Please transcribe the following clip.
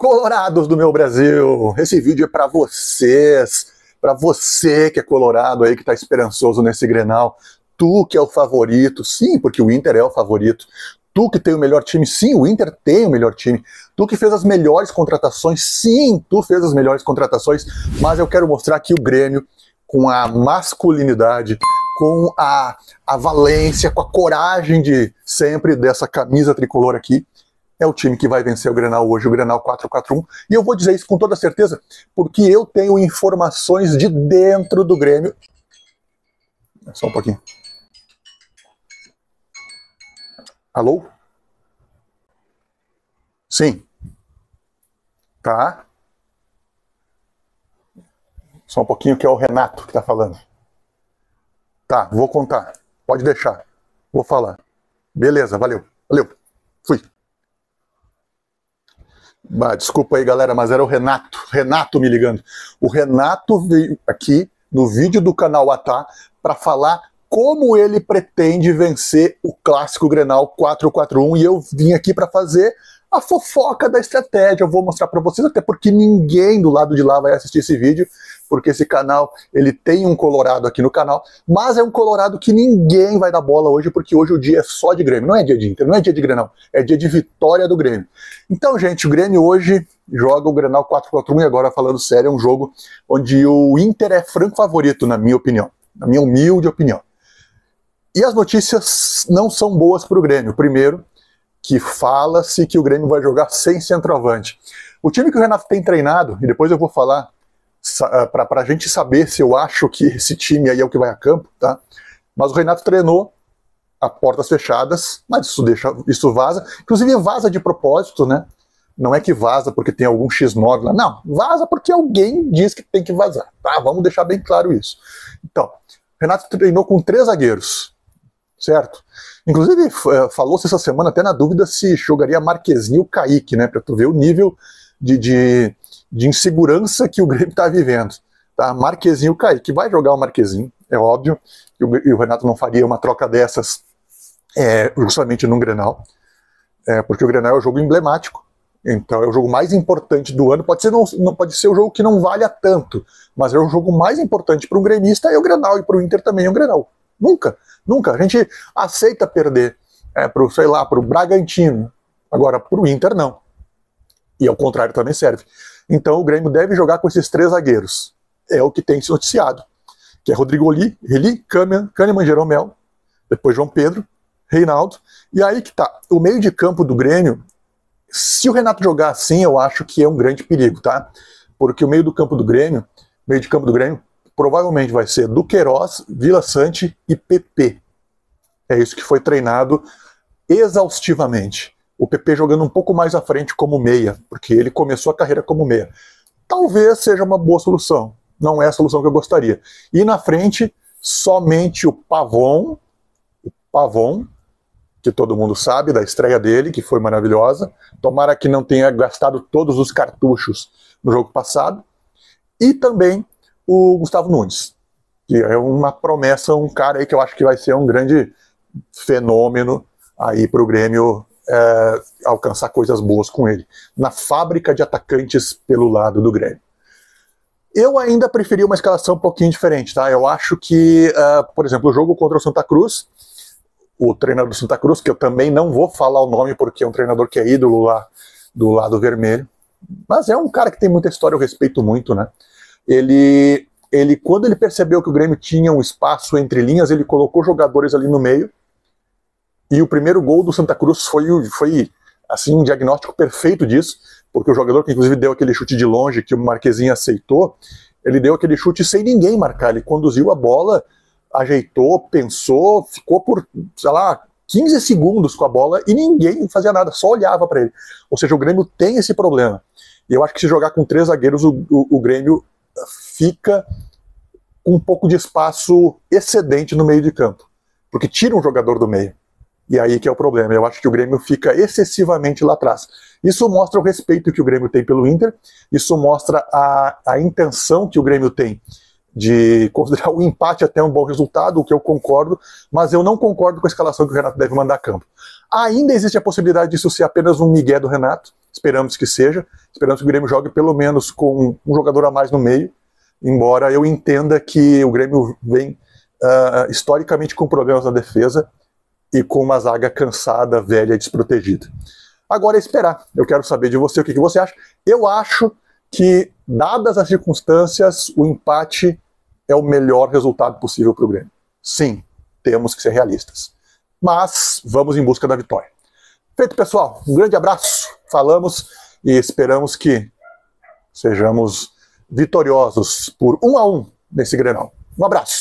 Colorados do meu Brasil, esse vídeo é para vocês, para você que é colorado aí, que tá esperançoso nesse Grenal, tu que é o favorito, sim, porque o Inter é o favorito, tu que tem o melhor time, sim, o Inter tem o melhor time, tu que fez as melhores contratações, sim, tu fez as melhores contratações, mas eu quero mostrar aqui o Grêmio com a masculinidade, com a, a valência, com a coragem de sempre dessa camisa tricolor aqui, é o time que vai vencer o Grenal hoje, o Grenal 441. E eu vou dizer isso com toda certeza, porque eu tenho informações de dentro do Grêmio. É, só um pouquinho. Alô? Sim. Tá. Só um pouquinho que é o Renato que tá falando. Tá, vou contar. Pode deixar. Vou falar. Beleza, valeu. Valeu. Fui desculpa aí, galera, mas era o Renato. Renato me ligando. O Renato veio aqui no vídeo do canal Atá para falar como ele pretende vencer o clássico Grenal 441 e eu vim aqui para fazer a fofoca da estratégia. Eu vou mostrar para vocês, até porque ninguém do lado de lá vai assistir esse vídeo, porque esse canal, ele tem um colorado aqui no canal, mas é um colorado que ninguém vai dar bola hoje, porque hoje o dia é só de Grêmio. Não é dia de Inter, não é dia de Grenal, é dia de vitória do Grêmio. Então, gente, o Grêmio hoje joga o Grenal 4 contra 1, e agora, falando sério, é um jogo onde o Inter é franco favorito, na minha opinião, na minha humilde opinião. E as notícias não são boas para o Grêmio. Primeiro, que fala-se que o Grêmio vai jogar sem centroavante. O time que o Renato tem treinado, e depois eu vou falar ah, para a gente saber se eu acho que esse time aí é o que vai a campo, tá? Mas o Renato treinou a portas fechadas, mas isso deixa, isso vaza, inclusive vaza de propósito, né? Não é que vaza porque tem algum X9 lá, não, vaza porque alguém diz que tem que vazar, tá? Vamos deixar bem claro isso. Então, Renato treinou com três zagueiros, certo? Inclusive, eh, falou-se essa semana até na dúvida se jogaria Marquezinho ou Kaique, né? Para tu ver o nível de, de, de insegurança que o Grêmio está vivendo. Tá? Marquezinho ou Kaique. Vai jogar o Marquezinho, é óbvio. E o, e o Renato não faria uma troca dessas é, justamente num Grenal. É, porque o Grenal é o jogo emblemático. Então é o jogo mais importante do ano. Pode ser, não, não pode ser o jogo que não valha tanto, mas é o jogo mais importante para um gremista e o Grenal e para o Inter também é o Grenal. Nunca, nunca. A gente aceita perder é, o sei lá, o Bragantino. Agora, para o Inter, não. E ao contrário também serve. Então o Grêmio deve jogar com esses três zagueiros. É o que tem se noticiado. Que é Rodrigo Oli, Reli, Kahneman, Kahneman Jeromel, depois João Pedro, Reinaldo. E aí que tá. O meio de campo do Grêmio, se o Renato jogar assim, eu acho que é um grande perigo, tá? Porque o meio do campo do Grêmio, meio de campo do Grêmio, provavelmente vai ser Duqueiroz, Vila Sante e PP. É isso que foi treinado exaustivamente. O PP jogando um pouco mais à frente como meia, porque ele começou a carreira como meia. Talvez seja uma boa solução. Não é a solução que eu gostaria. E na frente, somente o Pavon, o Pavon, que todo mundo sabe da estreia dele, que foi maravilhosa. Tomara que não tenha gastado todos os cartuchos no jogo passado. E também o Gustavo Nunes, que é uma promessa, um cara aí que eu acho que vai ser um grande fenômeno aí para o Grêmio é, alcançar coisas boas com ele, na fábrica de atacantes pelo lado do Grêmio. Eu ainda preferia uma escalação um pouquinho diferente, tá? Eu acho que, uh, por exemplo, o jogo contra o Santa Cruz, o treinador do Santa Cruz, que eu também não vou falar o nome porque é um treinador que é ídolo lá do lado vermelho, mas é um cara que tem muita história, eu respeito muito, né? Ele, ele, quando ele percebeu que o Grêmio tinha um espaço entre linhas, ele colocou jogadores ali no meio. E o primeiro gol do Santa Cruz foi, foi assim um diagnóstico perfeito disso, porque o jogador que inclusive deu aquele chute de longe que o Marquezinho aceitou, ele deu aquele chute sem ninguém marcar, ele conduziu a bola, ajeitou, pensou, ficou por, sei lá, 15 segundos com a bola e ninguém fazia nada, só olhava para ele. Ou seja, o Grêmio tem esse problema. E eu acho que se jogar com três zagueiros, o, o, o Grêmio fica com um pouco de espaço excedente no meio de campo, porque tira um jogador do meio. E aí que é o problema. Eu acho que o Grêmio fica excessivamente lá atrás. Isso mostra o respeito que o Grêmio tem pelo Inter, isso mostra a, a intenção que o Grêmio tem de considerar o empate até um bom resultado, o que eu concordo, mas eu não concordo com a escalação que o Renato deve mandar a campo. Ainda existe a possibilidade disso ser apenas um migué do Renato, esperamos que seja, esperamos que o Grêmio jogue pelo menos com um jogador a mais no meio, embora eu entenda que o Grêmio vem uh, historicamente com problemas na defesa e com uma zaga cansada, velha e desprotegida. Agora é esperar. Eu quero saber de você o que, que você acha. Eu acho que, dadas as circunstâncias, o empate é o melhor resultado possível para o Grêmio. Sim, temos que ser realistas. Mas vamos em busca da vitória. Feito, pessoal. Um grande abraço. Falamos e esperamos que sejamos vitoriosos por 1 um a 1 um nesse Grenal. Um abraço.